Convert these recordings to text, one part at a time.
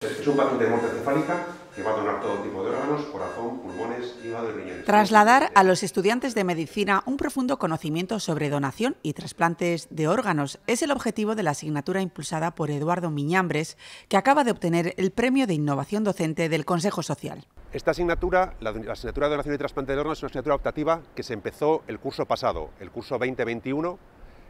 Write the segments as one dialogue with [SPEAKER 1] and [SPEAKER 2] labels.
[SPEAKER 1] Es cefálica que va a donar todo tipo de órganos, corazón, pulmones, Trasladar
[SPEAKER 2] a los estudiantes de medicina un profundo conocimiento sobre donación y trasplantes de órganos es el objetivo de la asignatura impulsada por Eduardo Miñambres, que acaba de obtener el Premio de Innovación Docente del Consejo Social.
[SPEAKER 1] Esta asignatura, la, asignatura de donación y trasplante de órganos, es una asignatura optativa que se empezó el curso pasado, el curso 2021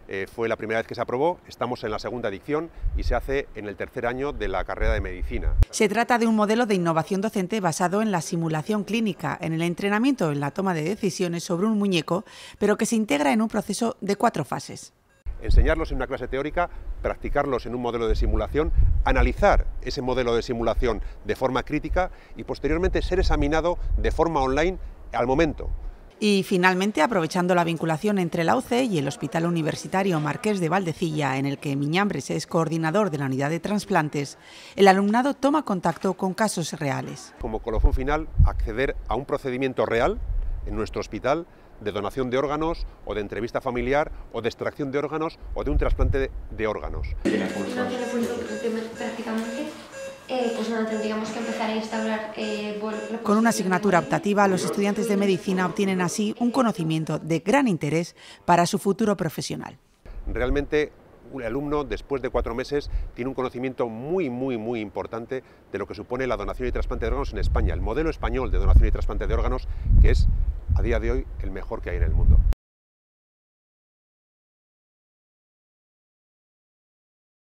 [SPEAKER 1] eh, fue la primera vez que se aprobó, estamos en la segunda edición y se hace en el tercer año de la carrera de medicina.
[SPEAKER 2] Se trata de un modelo de innovación docente basado en la simulación clínica, en el entrenamiento, en la toma de decisiones sobre un muñeco, pero que se integra en un proceso de cuatro fases
[SPEAKER 1] enseñarlos en una clase teórica, practicarlos en un modelo de simulación, analizar ese modelo de simulación de forma crítica y posteriormente ser examinado de forma online al momento.
[SPEAKER 2] Y finalmente, aprovechando la vinculación entre la UCE y el Hospital Universitario Marqués de Valdecilla, en el que Miñambres es coordinador de la unidad de trasplantes, el alumnado toma contacto con casos reales.
[SPEAKER 1] Como colofón final, acceder a un procedimiento real en nuestro hospital de donación de órganos o de entrevista familiar o de extracción de órganos o de un trasplante de órganos.
[SPEAKER 2] Eh, pues que eh, Con una asignatura optativa, los estudiantes de medicina obtienen así un conocimiento de gran interés para su futuro profesional.
[SPEAKER 1] Realmente un alumno después de cuatro meses tiene un conocimiento muy, muy, muy importante de lo que supone la donación y trasplante de órganos en España, el modelo español de donación y trasplante de órganos, que es a día de hoy el mejor que hay en el mundo.